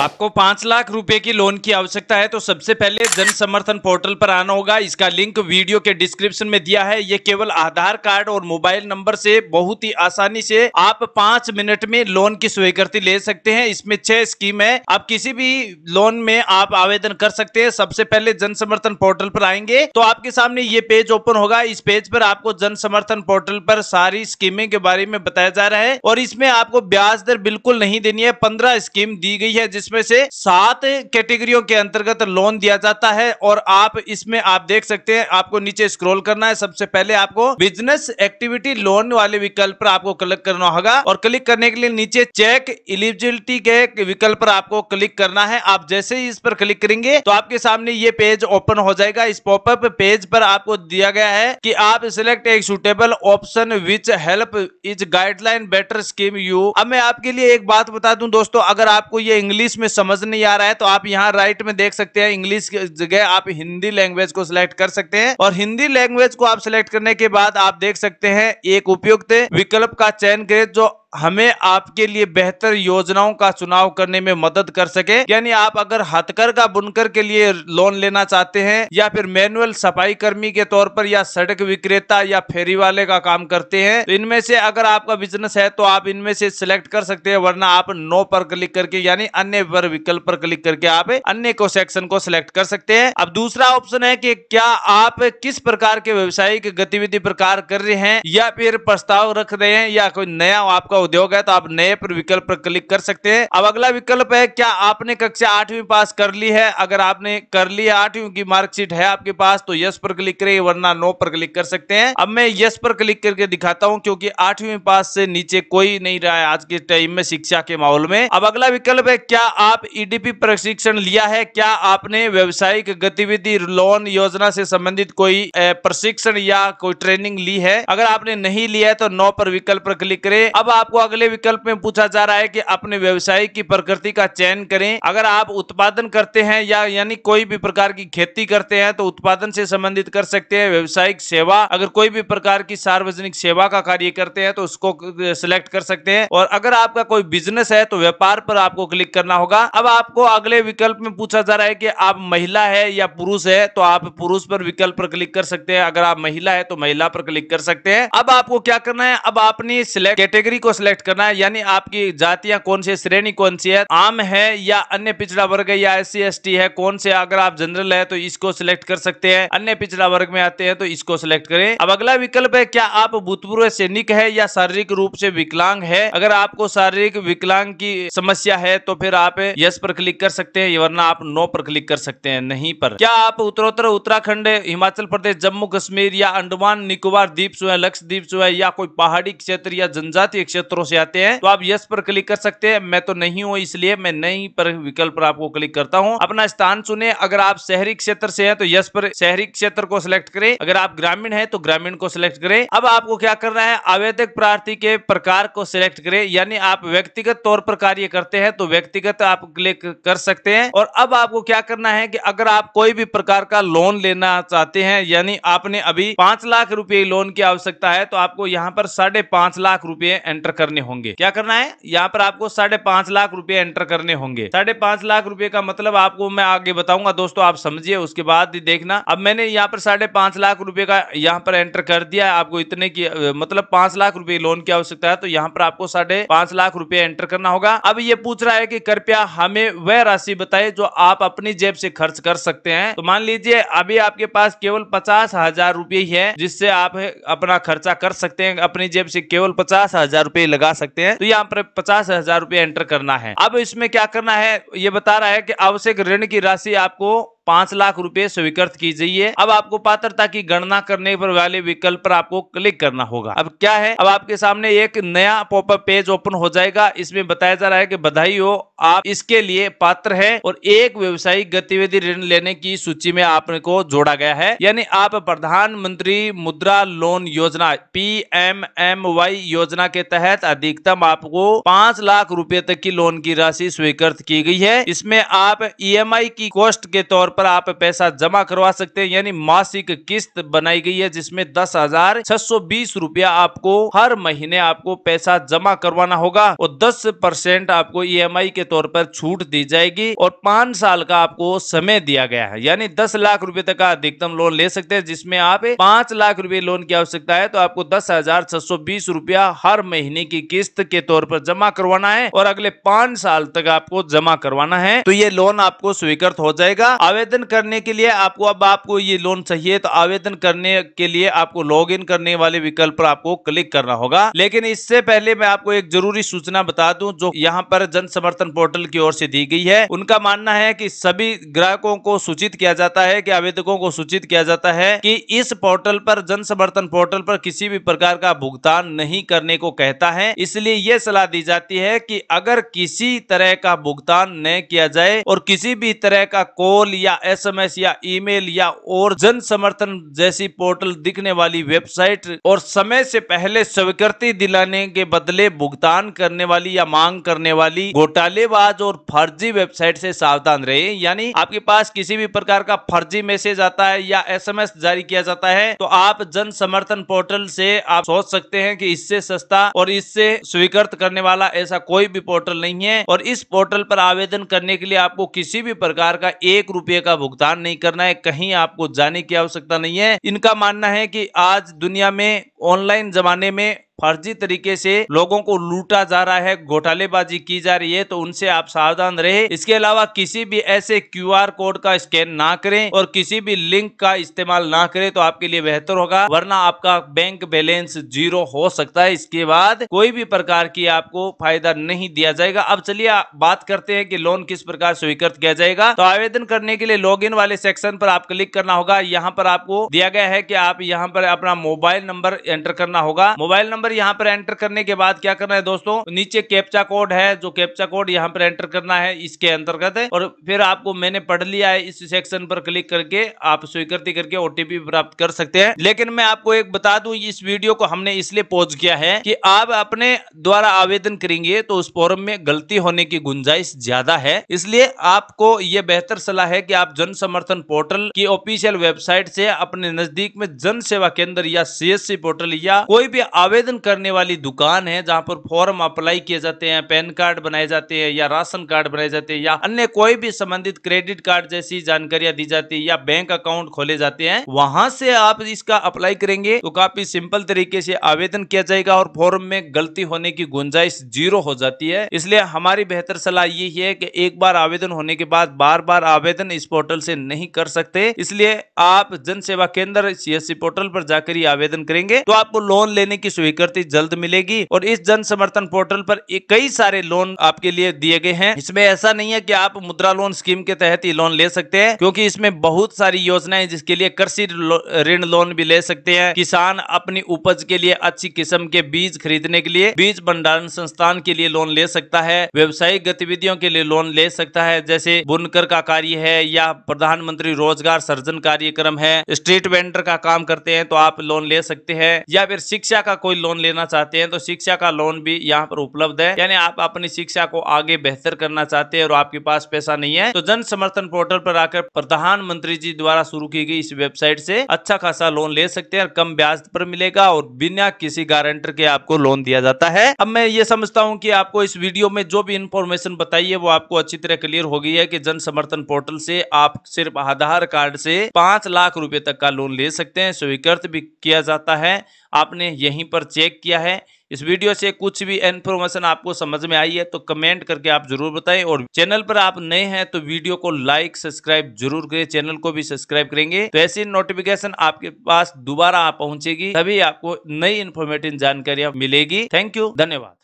आपको पांच लाख रुपए की लोन की आवश्यकता है तो सबसे पहले जन समर्थन पोर्टल पर आना होगा इसका लिंक वीडियो के डिस्क्रिप्शन में दिया है ये केवल आधार कार्ड और मोबाइल नंबर से बहुत ही आसानी से आप पांच मिनट में लोन की स्वीकृति ले सकते हैं इसमें छह स्कीम है आप किसी भी लोन में आप आवेदन कर सकते हैं सबसे पहले जन समर्थन पोर्टल पर आएंगे तो आपके सामने ये पेज ओपन होगा इस पेज पर आपको जन समर्थन पोर्टल पर सारी स्कीमें के बारे में बताया जा रहा है और इसमें आपको ब्याज दर बिल्कुल नहीं देनी है पंद्रह स्कीम दी गई है जिस जिसमें से सात कैटेगरियों के अंतर्गत लोन दिया जाता है और आप इसमें आप देख सकते हैं आपको नीचे स्क्रॉल करना है सबसे पहले आपको बिजनेस एक्टिविटी लोन वाले विकल्प पर आपको क्लिक करना होगा और क्लिक करने के लिए नीचे चेक इलिजिबिलिटी के विकल्प पर आपको क्लिक करना है आप जैसे ही इस पर क्लिक करेंगे तो आपके सामने ये पेज ओपन हो जाएगा इस पॉपअप पेज पर आपको दिया गया है की आप सिलेक्ट एक suitable option which help is guideline better scheme you अब मैं आपके लिए एक बात बता दूं दोस्तों अगर आपको ये इंग्लिश में समझ नहीं आ रहा है तो आप यहाँ राइट में देख सकते हैं इंग्लिश जगह आप हिंदी लैंग्वेज को सिलेक्ट कर सकते हैं और हिंदी लैंग्वेज को आप सिलेक्ट करने के बाद आप देख सकते हैं एक उपयुक्त विकल्प का चयन करें जो हमें आपके लिए बेहतर योजनाओं का चुनाव करने में मदद कर सके यानी आप अगर हथकर का बुनकर के लिए लोन लेना चाहते हैं या फिर मैनुअल सफाई कर्मी के तौर पर या सड़क विक्रेता या फेरी वाले का काम करते हैं तो इनमें से अगर आपका बिजनेस है तो आप इनमें से सिलेक्ट कर सकते हैं वरना आप नो पर क्लिक करके यानी अन्य पर विकल्प पर क्लिक करके आप अन्य को सेक्शन को सिलेक्ट कर सकते हैं अब दूसरा ऑप्शन है की क्या आप किस प्रकार के व्यवसायिक गतिविधि प्रकार कर रहे हैं या फिर प्रस्ताव रख रहे हैं या कोई नया आपका आपका उद्योग है तो आप नए पर विकल्प पर क्लिक कर सकते हैं अब अगला विकल्प है क्या आपने कक्षा आठवीं पास कर ली है अगर आपने कर ली है आठवीं की मार्कशीट है आपके पास तो यस पर क्लिक करें वरना नो पर क्लिक कर सकते हैं अब मैं यस पर क्लिक करके दिखाता हूँ क्योंकि आठवीं पास से नीचे कोई नहीं रहा है आज के टाइम में शिक्षा के माहौल में अब अगला विकल्प है क्या आप ईडीपी e प्रशिक्षण लिया है क्या आपने व्यवसायिक गतिविधि लोन योजना से संबंधित कोई प्रशिक्षण या कोई ट्रेनिंग ली है अगर आपने नहीं लिया है तो नो पर विकल्प पर क्लिक करें अब आप आपको अगले विकल्प में पूछा जा रहा है कि अपने व्यवसाय की प्रकृति का चयन करें अगर आप उत्पादन करते हैं या यानी कोई भी प्रकार की खेती करते हैं तो उत्पादन से संबंधित कर सकते हैं व्यवसायिक सेवा अगर कोई भी प्रकार की सार्वजनिक सेवा का कार्य करते हैं तो उसको सिलेक्ट कर सकते हैं और अगर आपका कोई बिजनेस है तो व्यापार पर आपको क्लिक करना होगा अब आपको अगले विकल्प में पूछा जा रहा है कि आप महिला है या पुरुष है तो आप पुरुष पर विकल्प पर क्लिक कर सकते हैं अगर आप महिला है तो महिला पर क्लिक कर सकते हैं अब आपको क्या करना है अब आपने कैटेगरी को सिलेक्ट करना है यानी आपकी जातियां कौन सी श्रेणी कौन सी है आम है या अन्य पिछड़ा वर्ग या एस सी है कौन से अगर आप जनरल है तो इसको सिलेक्ट कर सकते हैं अन्य पिछड़ा वर्ग में आते हैं तो इसको सिलेक्ट करें अब अगला विकल्प है क्या आप भूतपूर्व सैनिक है या शारीरिक रूप से विकलांग है अगर आपको शारीरिक विकलांग की समस्या है तो फिर आप यस पर क्लिक कर सकते हैं वरना आप नो पर क्लिक कर सकते हैं नहीं पर क्या आप उत्तरोत्तर उत्तराखंड हिमाचल प्रदेश जम्मू कश्मीर या अंडमान निकोबार द्वीप जो है लक्षद्वीप जो है या कोई पहाड़ी क्षेत्र या जनजातीय क्षेत्र क्षेत्रों से आते हैं तो आप यस पर क्लिक कर सकते हैं मैं तो नहीं हूँ इसलिए मैं नहीं पर विकल्प पर आपको क्लिक करता हूँ अपना स्थान सुने अगर आप शहरी क्षेत्र से है तो यस पर शहरी क्षेत्र को सिलेक्ट करें अगर आप ग्रामीण है तो ग्रामीण को सिलेक्ट करें अब आपको क्या करना है आवेदक प्रार्थी के प्रकार को सिलेक्ट करें यानी आप व्यक्तिगत तौर पर कार्य करते हैं तो व्यक्तिगत आप क्लिक कर सकते हैं और अब आपको क्या करना है कि अगर आप कोई भी प्रकार का लोन लेना चाहते हैं यानी आपने अभी पांच लाख रुपए लोन की आवश्यकता है तो आपको यहाँ पर साढ़े पांच लाख रुपए एंटर करने होंगे क्या करना है यहाँ पर आपको साढ़े पांच लाख रुपए एंटर करने होंगे साढ़े पांच लाख रुपए का मतलब आपको मैं आगे बताऊंगा दोस्तों आप समझिए उसके बाद देखना अब मैंने यहाँ पर साढ़े पांच लाख रुपए का यहाँ पर एंटर कर दिया आपको इतने की मतलब पांच लाख रुपए लोन की आवश्यकता है तो यहाँ पर आपको साढ़े लाख रुपए एंटर करना होगा अब ये पूछ रहा है की कृपया हमें वह राशि बताए जो आप अपनी जेब से खर्च कर सकते हैं तो मान लीजिए अभी आपके पास केवल पचास हजार रुपये है जिससे आप अपना खर्चा कर सकते हैं अपनी जेब से केवल पचास हजार रुपये लगा सकते हैं तो यहाँ पर पचास हजार रुपया एंटर करना है अब इसमें क्या करना है ये बता रहा है कि आवश्यक ऋण की राशि आपको पांच लाख रुपए स्वीकृत की जाइए अब आपको पात्रता की गणना करने पर वाले विकल्प पर आपको क्लिक करना होगा अब क्या है अब आपके सामने एक नया पॉपअप पेज ओपन हो जाएगा इसमें बताया जा रहा है कि बधाई हो आप इसके लिए पात्र है और एक व्यवसायिक गतिविधि ऋण लेने की सूची में आपने को जोड़ा गया है यानी आप प्रधानमंत्री मुद्रा लोन योजना पी एम एम वाई योजना के तहत अधिकतम आपको पांच लाख रूपए तक की लोन की राशि स्वीकृत की गई है इसमें आप ई e की कॉस्ट के तौर पर आप पैसा जमा करवा सकते हैं यानी मासिक किस्त बनाई गई है जिसमें दस हजार छह सौ बीस रूपया आपको हर महीने आपको पैसा जमा करवाना होगा और दस परसेंट आपको ई e के तौर पर छूट दी जाएगी और पांच साल का आपको समय दिया गया है यानी दस लाख रूपए तक का अधिकतम लोन ले सकते हैं जिसमें आप पांच लाख रूपये लोन की आवश्यकता है तो आपको दस हजार छह सौ बीस रुपया हर महीने की किस्त के तौर पर जमा करवाना है और अगले पांच साल तक आपको जमा करवाना है तो ये लोन आपको स्वीकृत हो जाएगा आवेदन आवेदन करने के लिए आपको अब आपको ये लोन चाहिए तो आवेदन करने के लिए आपको लॉग इन करने वाले विकल्प पर आपको क्लिक करना होगा लेकिन इससे पहले मैं आपको एक जरूरी सूचना बता दूं जो यहाँ पर जन समर्थन पोर्टल की ओर से दी गई है उनका मानना है कि सभी ग्राहकों को सूचित किया जाता है कि आवेदकों को सूचित किया जाता है कि इस पोर्टल पर जन समर्थन पोर्टल पर किसी भी प्रकार का भुगतान नहीं करने को कहता है इसलिए यह सलाह दी जाती है कि अगर किसी तरह का भुगतान न किया जाए और किसी भी तरह का कॉल या या एसएमएस या ईमेल या और जन समर्थन जैसी पोर्टल दिखने वाली वेबसाइट और समय से पहले स्वीकृति दिलाने के बदले भुगतान करने वाली या मांग करने वाली घोटालेबाज और फर्जी वेबसाइट से सावधान रहे यानी आपके पास किसी भी प्रकार का फर्जी मैसेज आता है या एस जारी किया जाता है तो आप जन समर्थन पोर्टल से आप सोच सकते हैं कि इससे सस्ता और इससे स्वीकृत करने वाला ऐसा कोई भी पोर्टल नहीं है और इस पोर्टल पर आवेदन करने के लिए आपको किसी भी प्रकार का एक रुपये रुपए का भुगतान नहीं करना है कहीं आपको जाने की आवश्यकता नहीं है इनका मानना है कि आज दुनिया में ऑनलाइन जमाने में फर्जी तरीके से लोगों को लूटा जा रहा है घोटालेबाजी की जा रही है तो उनसे आप सावधान रहे इसके अलावा किसी भी ऐसे क्यू कोड का स्कैन ना करें और किसी भी लिंक का इस्तेमाल ना करें तो आपके लिए बेहतर होगा वरना आपका बैंक बैलेंस जीरो हो सकता है इसके बाद कोई भी प्रकार की आपको फायदा नहीं दिया जाएगा अब चलिए बात करते हैं कि लोन किस प्रकार स्वीकृत किया जाएगा तो आवेदन करने के लिए लॉग वाले सेक्शन पर आप क्लिक करना होगा यहाँ पर आपको दिया गया है की आप यहाँ पर अपना मोबाइल नंबर एंटर करना होगा मोबाइल नंबर पर यहाँ पर एंटर करने के बाद क्या करना है दोस्तों नीचे कैप्चा कोड है जो कैप्चा कोड यहाँ पर एंटर करना है इसके अंतर्गत है और फिर आपको मैंने पढ़ लिया है इस सेक्शन पर क्लिक करके आप स्वीकृति करके ओटीपी प्राप्त कर सकते हैं लेकिन मैं आपको एक बता दू इस वीडियो को हमने इसलिए पोज किया है कि आप अपने द्वारा आवेदन करेंगे तो उस फॉरम में गलती होने की गुंजाइश ज्यादा है इसलिए आपको ये बेहतर सलाह है की आप जन समर्थन पोर्टल की ऑफिशियल वेबसाइट से अपने नजदीक में जन सेवा केंद्र या सीएससी पोर्टल या कोई भी आवेदन करने वाली दुकान है जहां पर फॉर्म अप्लाई किए जाते हैं पैन कार्ड बनाए जाते हैं या राशन कार्ड बनाए जाते हैं या अन्य कोई भी संबंधित क्रेडिट कार्ड जैसी जानकारियां दी जाती है या बैंक अकाउंट खोले जाते हैं वहां से आप इसका अप्लाई करेंगे तो काफी सिंपल तरीके से आवेदन किया जाएगा और फॉर्म में गलती होने की गुंजाइश जीरो हो जाती है इसलिए हमारी बेहतर सलाह यही है कि एक बार आवेदन होने के बाद बार बार आवेदन इस पोर्टल से नहीं कर सकते इसलिए आप जन सेवा केंद्र सीएससी पोर्टल पर जाकर ही आवेदन करेंगे तो आपको लोन लेने की स्वीकृति बहुत जल्द मिलेगी और इस जन समर्थन पोर्टल पर कई सारे लोन आपके लिए दिए गए हैं इसमें ऐसा नहीं है कि आप मुद्रा लोन स्कीम के तहत ही लोन ले सकते हैं क्योंकि इसमें बहुत सारी योजनाएं जिसके लिए कृषि ऋण लोन भी ले सकते हैं किसान अपनी उपज के लिए अच्छी किस्म के बीज खरीदने के लिए बीज भंडारण संस्थान के लिए लोन ले सकता है व्यवसायिक गतिविधियों के लिए लोन ले सकता है जैसे बुनकर का कार्य है या प्रधानमंत्री रोजगार सर्जन कार्यक्रम है स्ट्रीट वेंडर का काम करते हैं तो आप लोन ले सकते हैं या फिर शिक्षा का कोई लोन लोन लेना चाहते हैं तो शिक्षा का लोन भी यहाँ पर उपलब्ध है यानी आप अपनी शिक्षा को आगे बेहतर करना चाहते हैं और आपके पास पैसा नहीं है तो जन समर्थन पोर्टल पर आकर प्रधानमंत्री जी द्वारा शुरू की गई इस वेबसाइट से अच्छा खासा लोन ले सकते हैं कम ब्याज पर मिलेगा और बिना किसी गारंटर के आपको लोन दिया जाता है अब मैं ये समझता हूँ की आपको इस वीडियो में जो भी इन्फॉर्मेशन बताई है वो आपको अच्छी तरह क्लियर हो गई है की जन समर्थन पोर्टल से आप सिर्फ आधार कार्ड से पांच लाख रुपए तक का लोन ले सकते हैं स्वीकृत भी किया जाता है आपने यहीं पर चेक चेक किया है इस वीडियो से कुछ भी इन्फॉर्मेशन आपको समझ में आई है तो कमेंट करके आप जरूर बताएं और चैनल पर आप नए हैं तो वीडियो को लाइक सब्सक्राइब जरूर करें चैनल को भी सब्सक्राइब करेंगे तो ऐसी नोटिफिकेशन आपके पास दोबारा पहुंचेगी तभी आपको नई इन्फॉर्मेटिव जानकारियां मिलेगी थैंक यू धन्यवाद